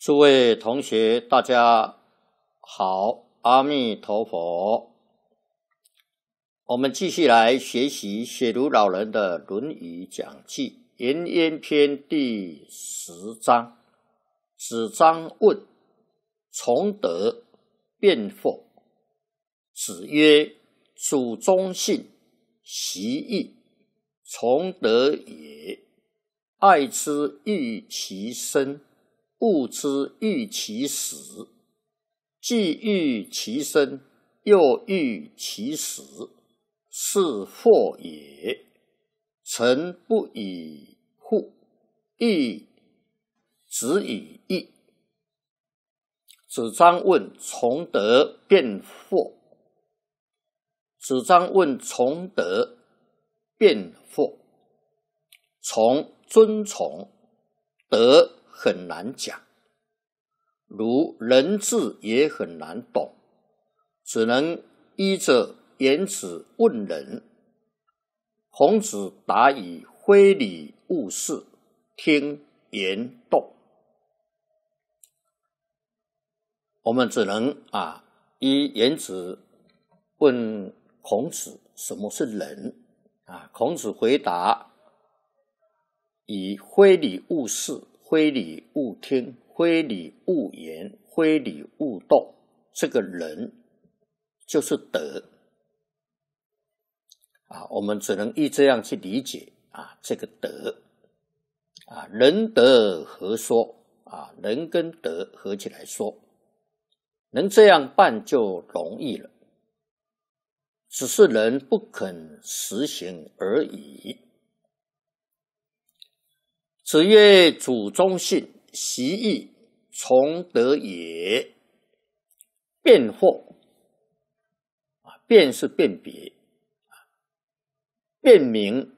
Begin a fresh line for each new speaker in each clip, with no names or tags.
诸位同学，大家好！阿弥陀佛。我们继续来学习雪庐老人的《论语》讲记《颜渊篇》第十章。子张问：“从德辩否？”子曰：“主忠信，习义，从德也。爱之，欲其身。”勿知欲其死，既欲其生，又欲其死，是祸也。臣不以父亦子以义。子张问从德变祸？子张问从德变祸？从，遵从德。很难讲，如人字也很难懂，只能依着言辞问人。孔子答以“非礼勿视，听言动”。我们只能啊，依言辞问孔子什么是人啊？孔子回答以“非礼勿视”。非礼勿听，非礼勿言，非礼勿动。这个人就是德啊，我们只能依这样去理解啊。这个德啊，仁德合说啊？仁跟德合起来说，能这样办就容易了，只是人不肯实行而已。子曰：“主忠信，习义，从德也。辨惑，啊，辨是辨别，啊，辨明，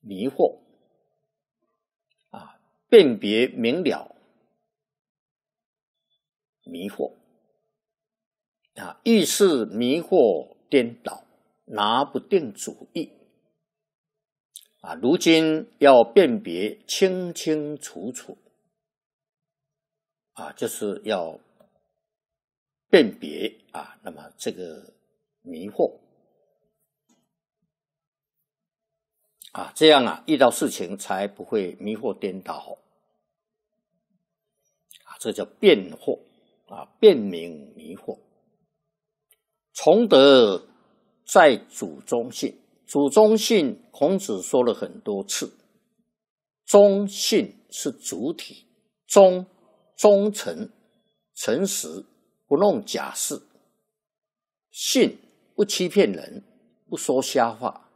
迷惑，啊，辨别明了，迷惑，啊，遇事迷惑颠倒，拿不定主意。”啊，如今要辨别清清楚楚，啊，就是要辨别啊，那么这个迷惑，啊，这样啊，遇到事情才不会迷惑颠倒，啊，这叫辨惑，啊，辨明迷惑，崇德在主宗信。主忠信，孔子说了很多次。忠信是主体，忠，忠诚，诚实，不弄假事；信，不欺骗人，不说瞎话。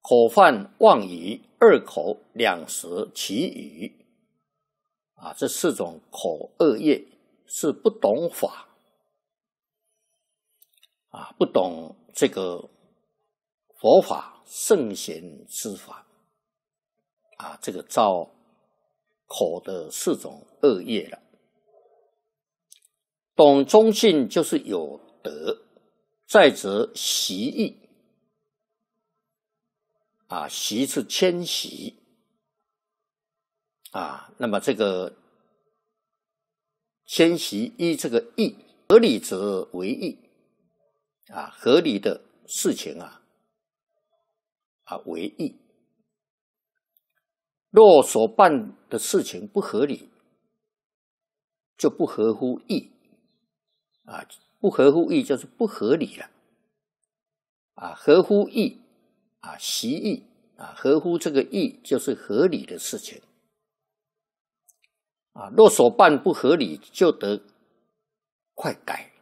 口犯妄语，二口两舌，其语啊，这四种口恶业是不懂法，啊，不懂这个。佛法圣贤之法，啊，这个造口的四种恶业了。懂忠信就是有德，再则习义，啊，习是迁徙啊，那么这个迁徙依这个义，合理则为义，啊，合理的事情啊。啊，为义。若所办的事情不合理，就不合乎义。啊，不合乎义就是不合理了。啊，合乎义，啊，习义，啊，合乎这个义就是合理的事情。啊，若所办不合理，就得快改，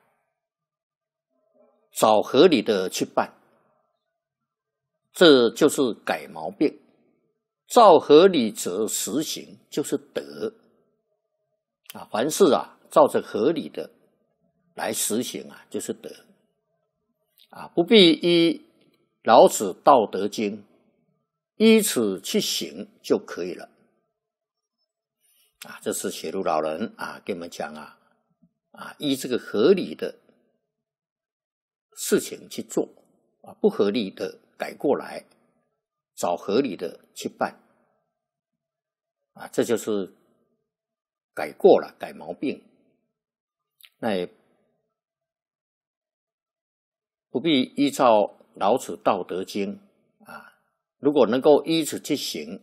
找合理的去办。这就是改毛病，照合理则实行，就是德。啊，凡事啊，照着合理的来实行啊，就是德。啊，不必依老子《道德经》依此去行就可以了。啊，这是写路老人啊，给我们讲啊，啊，依这个合理的事情去做，啊，不合理的。改过来，找合理的去办，啊，这就是改过了改毛病，那也不必依照老子《道德经》啊。如果能够依此去行，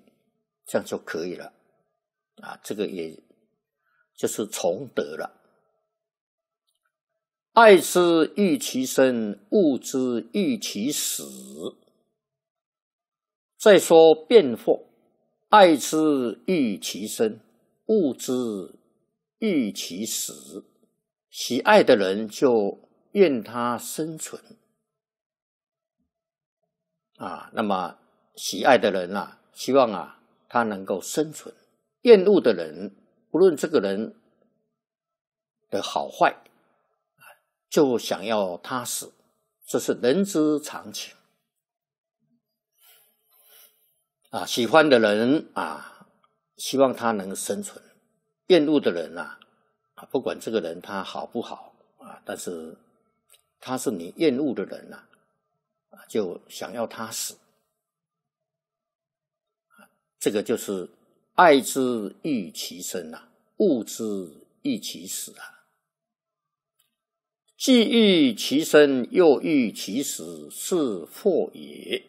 这样就可以了，啊，这个也就是从德了。爱之欲其生，恶之欲其死。再说变祸，爱之欲其生，恶之欲其死。喜爱的人就愿他生存啊，那么喜爱的人啊，希望啊他能够生存；厌恶的人，不论这个人的好坏啊，就想要他死。这是人之常情。啊，喜欢的人啊，希望他能生存；厌恶的人啊，啊，不管这个人他好不好啊，但是他是你厌恶的人呐，啊，就想要他死。这个就是爱之欲其生呐，恶之欲其死啊。既欲其生，又欲其死，是祸也。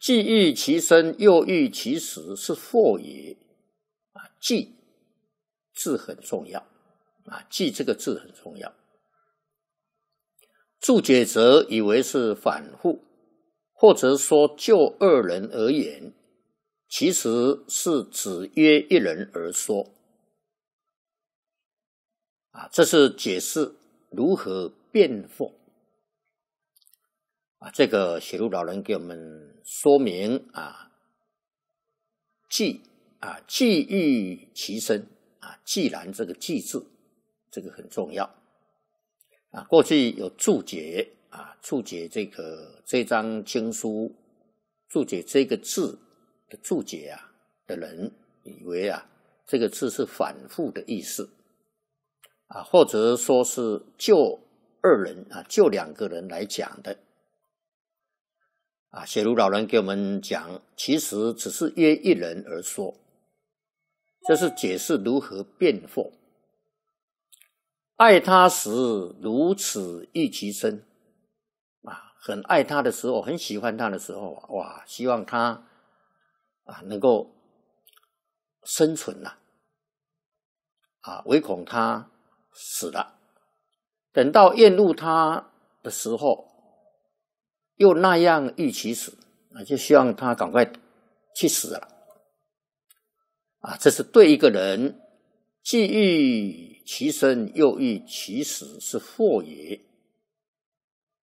既欲其生，又欲其死，是祸也。啊，既字很重要，啊，既这个字很重要。注解则以为是反复，或者说就二人而言，其实是只约一人而说。啊，这是解释如何变祸。啊，这个写入老人给我们说明啊，“既啊既欲其身啊，既然这个‘既’字，这个很重要啊。过去有注解啊，注解这个这张经书注解这个字的注解啊的人，以为啊，这个字是反复的意思啊，或者说是就二人啊，就两个人来讲的。”啊，写如老人给我们讲，其实只是约一人而说，这是解释如何变祸。爱他时如此欲其身，啊，很爱他的时候，很喜欢他的时候，哇，希望他啊能够生存呐，啊，唯恐他死了。等到厌恶他的时候。又那样欲其死啊，就希望他赶快去死了啊！这是对一个人既欲其生又欲其死是祸也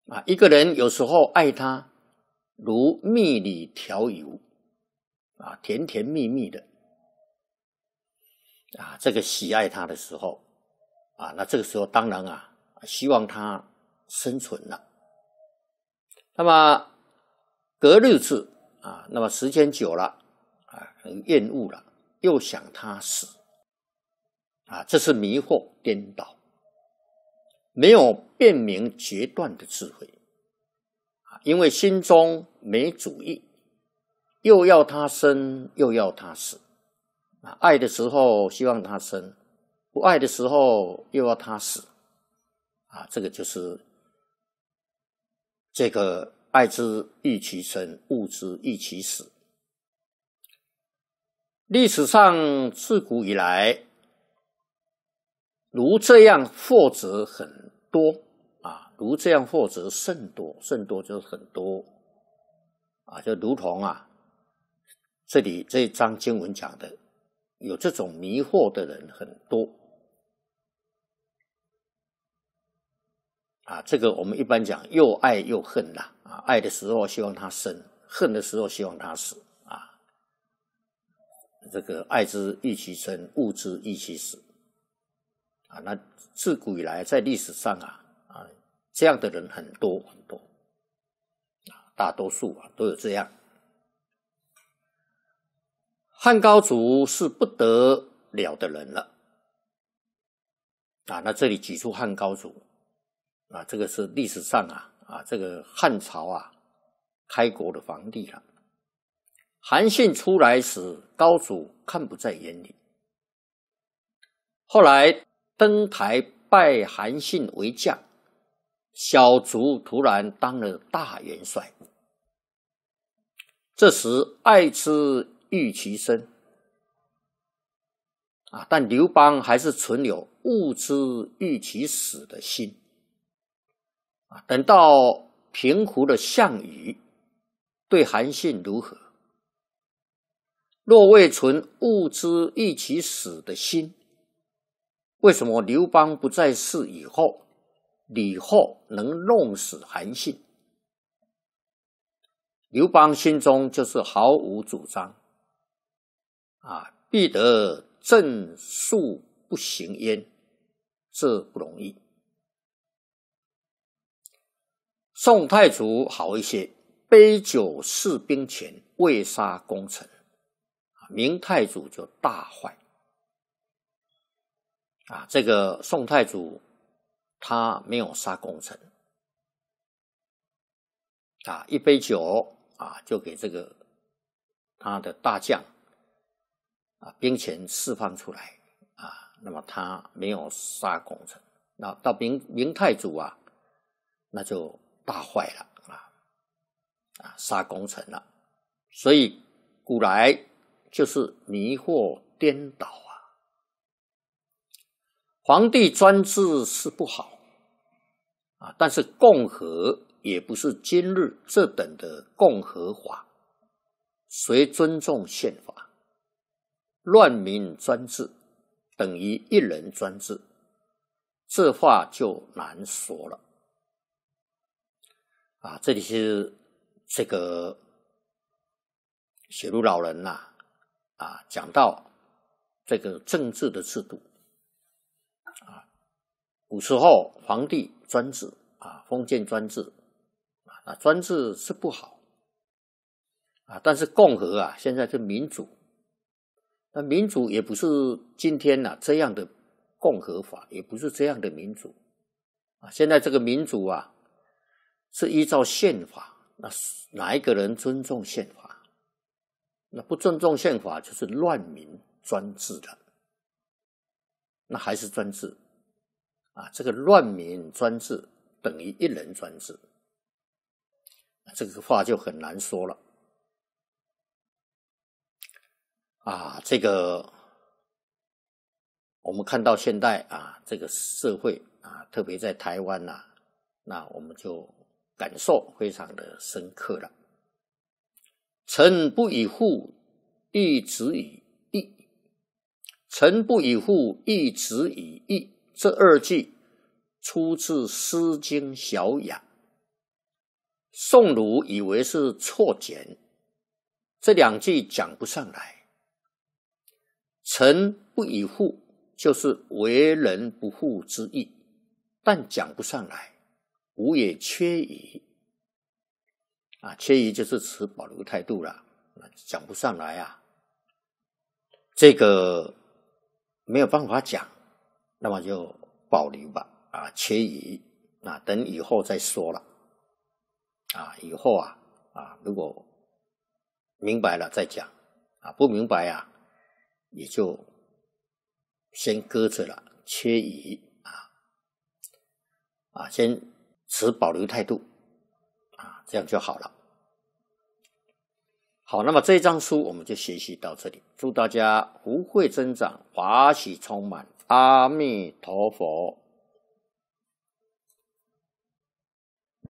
啊！一个人有时候爱他如蜜里调油啊，甜甜蜜蜜的啊，这个喜爱他的时候啊，那这个时候当然啊，希望他生存了。那么隔日子啊，那么时间久了啊，很厌恶了，又想他死啊，这是迷惑颠倒，没有辨明决断的智慧啊，因为心中没主意，又要他生，又要他死啊，爱的时候希望他生，不爱的时候又要他死啊，这个就是。这个爱之欲其生，恶之欲其死。历史上自古以来，如这样或者很多啊，如这样或者甚多，甚多就是很多啊，就如同啊，这里这一章经文讲的，有这种迷惑的人很多。啊，这个我们一般讲又爱又恨呐，啊，爱的时候希望他生，恨的时候希望他死，啊，这个爱之欲其生，恶之欲其死，啊，那自古以来在历史上啊，啊，这样的人很多很多，啊，大多数啊都有这样。汉高祖是不得了的人了，啊，那这里举出汉高祖。啊，这个是历史上啊啊，这个汉朝啊开国的皇帝了。韩信出来时，高祖看不在眼里。后来登台拜韩信为将，小卒突然当了大元帅。这时爱吃欲其生，啊，但刘邦还是存有物吃欲其死的心。啊，等到平湖的项羽对韩信如何？若未存物之一起死的心，为什么刘邦不在世以后，李后能弄死韩信？刘邦心中就是毫无主张。啊，必得正数不行焉，这不容易。宋太祖好一些，杯酒释兵权，未杀功臣。啊，明太祖就大坏。啊，这个宋太祖他没有杀功臣。啊，一杯酒啊，就给这个他的大将啊兵权释放出来。啊，那么他没有杀功臣。那到明明太祖啊，那就。大坏了啊啊！杀功臣了，所以古来就是迷惑颠倒啊。皇帝专制是不好啊，但是共和也不是今日这等的共和法，谁尊重宪法？乱民专制等于一人专制，这话就难说了。啊，这里是这个雪路老人呐，啊，讲到这个政治的制度，啊，古时候皇帝专制，啊，封建专制，啊，专制是不好，啊，但是共和啊，现在是民主，那民主也不是今天呐这样的共和法，也不是这样的民主，啊，现在这个民主啊。是依照宪法，那是哪一个人尊重宪法？那不尊重宪法就是乱民专制的，那还是专制啊！这个乱民专制等于一人专制，这个话就很难说了啊！这个我们看到现代啊，这个社会啊，特别在台湾呐，那我们就。感受非常的深刻了。臣不以父亦子以义；臣不以父亦子以义。这二句出自《诗经·小雅》，宋儒以为是错简，这两句讲不上来。臣不以父，就是为人不父之意，但讲不上来。无也缺矣啊，缺矣就是持保留态度了。那讲不上来啊，这个没有办法讲，那么就保留吧啊，缺矣啊，等以后再说了啊，以后啊啊，如果明白了再讲啊，不明白呀，也就先搁着了，缺矣啊啊，先。持保留态度，啊，这样就好了。好，那么这一章书我们就学习到这里。祝大家福慧增长，法喜充满，阿弥陀佛。